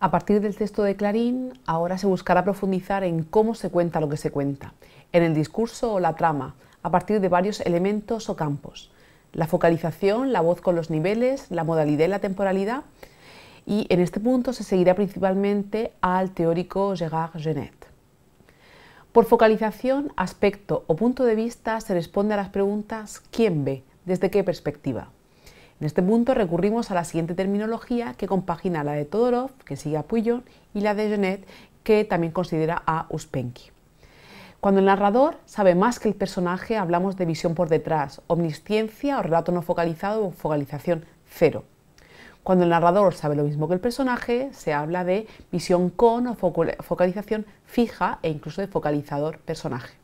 A partir del texto de Clarín, ahora se buscará profundizar en cómo se cuenta lo que se cuenta, en el discurso o la trama, a partir de varios elementos o campos. La focalización, la voz con los niveles, la modalidad y la temporalidad. Y en este punto se seguirá principalmente al teórico Gérard Genet. Por focalización, aspecto o punto de vista se responde a las preguntas ¿quién ve? ¿Desde qué perspectiva? En este punto recurrimos a la siguiente terminología que compagina la de Todorov, que sigue a Puyon, y la de Jeannette, que también considera a Uspenki. Cuando el narrador sabe más que el personaje, hablamos de visión por detrás, omnisciencia o relato no focalizado o focalización cero. Cuando el narrador sabe lo mismo que el personaje, se habla de visión con o focalización fija e incluso de focalizador personaje.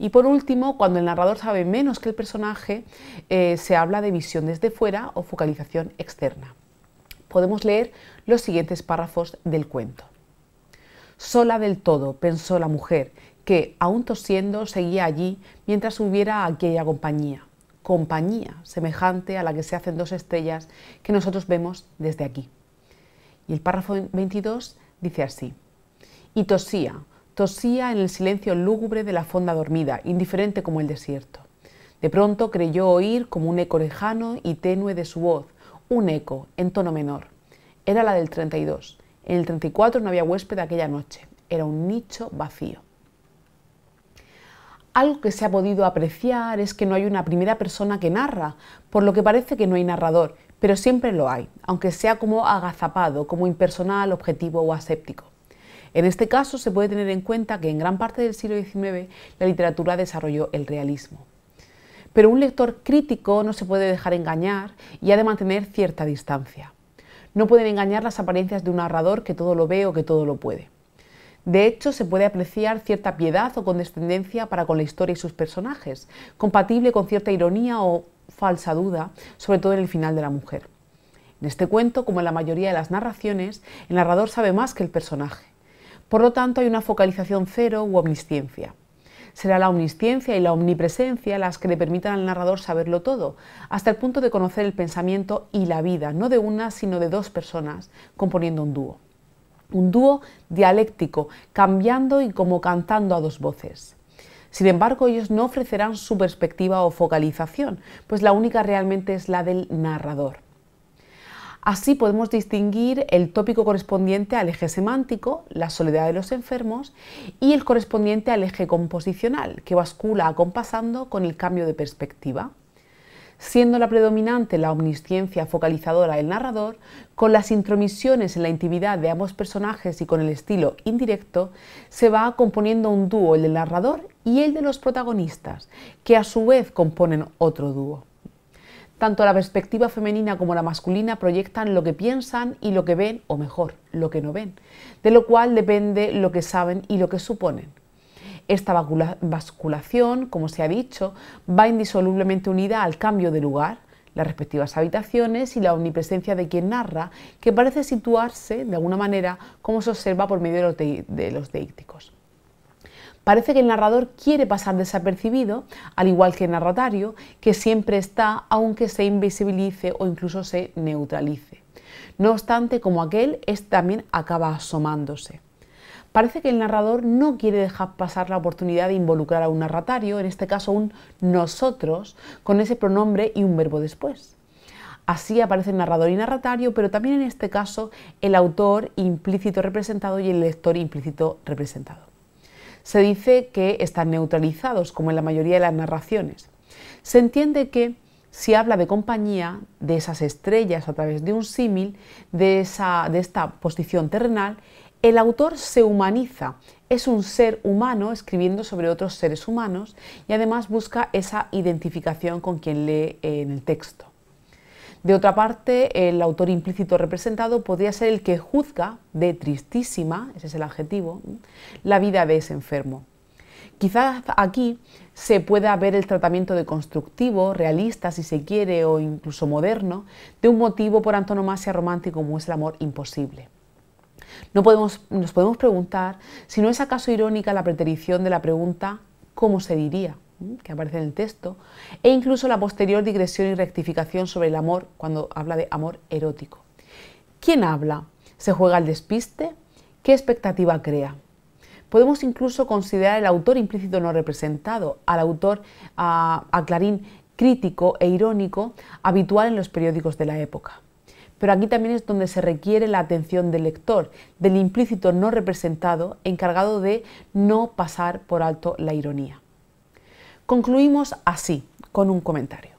Y por último, cuando el narrador sabe menos que el personaje, eh, se habla de visión desde fuera o focalización externa. Podemos leer los siguientes párrafos del cuento. Sola del todo, pensó la mujer, que, aún tosiendo, seguía allí mientras hubiera aquella compañía. Compañía semejante a la que se hacen dos estrellas que nosotros vemos desde aquí. Y el párrafo 22 dice así. Y tosía, tosía en el silencio lúgubre de la fonda dormida, indiferente como el desierto. De pronto creyó oír como un eco lejano y tenue de su voz, un eco en tono menor. Era la del 32. En el 34 no había huésped aquella noche. Era un nicho vacío. Algo que se ha podido apreciar es que no hay una primera persona que narra, por lo que parece que no hay narrador, pero siempre lo hay, aunque sea como agazapado, como impersonal, objetivo o aséptico. En este caso se puede tener en cuenta que en gran parte del siglo XIX la literatura desarrolló el realismo. Pero un lector crítico no se puede dejar engañar y ha de mantener cierta distancia. No pueden engañar las apariencias de un narrador que todo lo ve o que todo lo puede. De hecho, se puede apreciar cierta piedad o condescendencia para con la historia y sus personajes, compatible con cierta ironía o falsa duda, sobre todo en el final de la mujer. En este cuento, como en la mayoría de las narraciones, el narrador sabe más que el personaje. Por lo tanto, hay una focalización cero u omnisciencia. Será la omnisciencia y la omnipresencia las que le permitan al narrador saberlo todo, hasta el punto de conocer el pensamiento y la vida, no de una, sino de dos personas, componiendo un dúo. Un dúo dialéctico, cambiando y como cantando a dos voces. Sin embargo, ellos no ofrecerán su perspectiva o focalización, pues la única realmente es la del narrador. Así podemos distinguir el tópico correspondiente al eje semántico, la soledad de los enfermos, y el correspondiente al eje composicional, que bascula acompasando con el cambio de perspectiva siendo la predominante la omnisciencia focalizadora del narrador, con las intromisiones en la intimidad de ambos personajes y con el estilo indirecto, se va componiendo un dúo, el del narrador y el de los protagonistas, que a su vez componen otro dúo. Tanto la perspectiva femenina como la masculina proyectan lo que piensan y lo que ven, o mejor, lo que no ven, de lo cual depende lo que saben y lo que suponen. Esta basculación, como se ha dicho, va indisolublemente unida al cambio de lugar, las respectivas habitaciones y la omnipresencia de quien narra, que parece situarse, de alguna manera, como se observa por medio de los, de, de deícticos. Parece que el narrador quiere pasar desapercibido, al igual que el narratario, que siempre está aunque se invisibilice o incluso se neutralice. No obstante, como aquel, este también acaba asomándose. Parece que el narrador no quiere dejar pasar la oportunidad de involucrar a un narratario, en este caso un nosotros, con ese pronombre y un verbo después. Así aparecen narrador y narratario, pero también en este caso el autor implícito representado y el lector implícito representado se dice que están neutralizados, como en la mayoría de las narraciones. Se entiende que si habla de compañía, de esas estrellas a través de un símil, de, de esta posición terrenal, el autor se humaniza, es un ser humano escribiendo sobre otros seres humanos y además busca esa identificación con quien lee eh, en el texto. De otra parte, el autor implícito representado podría ser el que juzga de tristísima, ese es el adjetivo, la vida de ese enfermo. Quizás aquí se pueda ver el tratamiento de constructivo, realista si se quiere, o incluso moderno, de un motivo por antonomasia romántico como es el amor imposible. No nos podemos preguntar si no es acaso irónica la preterición de la pregunta ¿cómo se diría? que aparece en el texto, e incluso la posterior digresión y rectificación sobre el amor cuando habla de amor erótico. ¿Quién habla? ¿Se juega al despiste? ¿Qué expectativa crea? Podemos incluso considerar el autor implícito no representado, al autor, a, a Clarín crítico e irónico habitual en los periódicos de la época pero aquí también es donde se requiere la atención del lector, del implícito no representado, encargado de no pasar por alto la ironía. Concluimos así, con un comentario.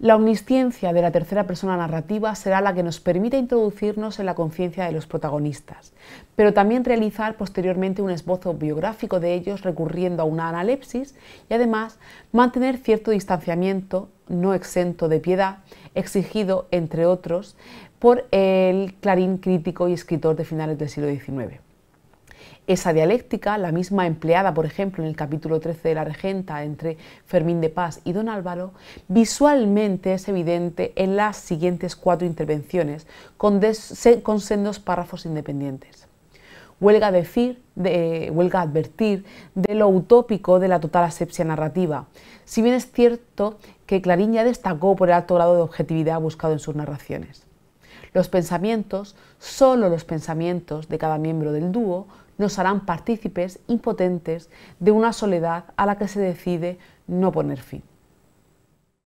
La omnisciencia de la tercera persona narrativa será la que nos permita introducirnos en la conciencia de los protagonistas, pero también realizar posteriormente un esbozo biográfico de ellos recurriendo a una analepsis y además mantener cierto distanciamiento, no exento de piedad, exigido, entre otros, por el clarín crítico y escritor de finales del siglo XIX. Esa dialéctica, la misma empleada, por ejemplo, en el capítulo 13 de La Regenta entre Fermín de Paz y don Álvaro, visualmente es evidente en las siguientes cuatro intervenciones, con, sendos párrafos independientes. Huelga, decir, advertir de lo utópico de la total asepsia narrativa, si bien es cierto que Clarín ya destacó por el alto grado de objetividad buscado en sus narraciones. Los pensamientos, solo los pensamientos de cada miembro del dúo, nos harán partícipes impotentes de una soledad a la que se decide no poner fin.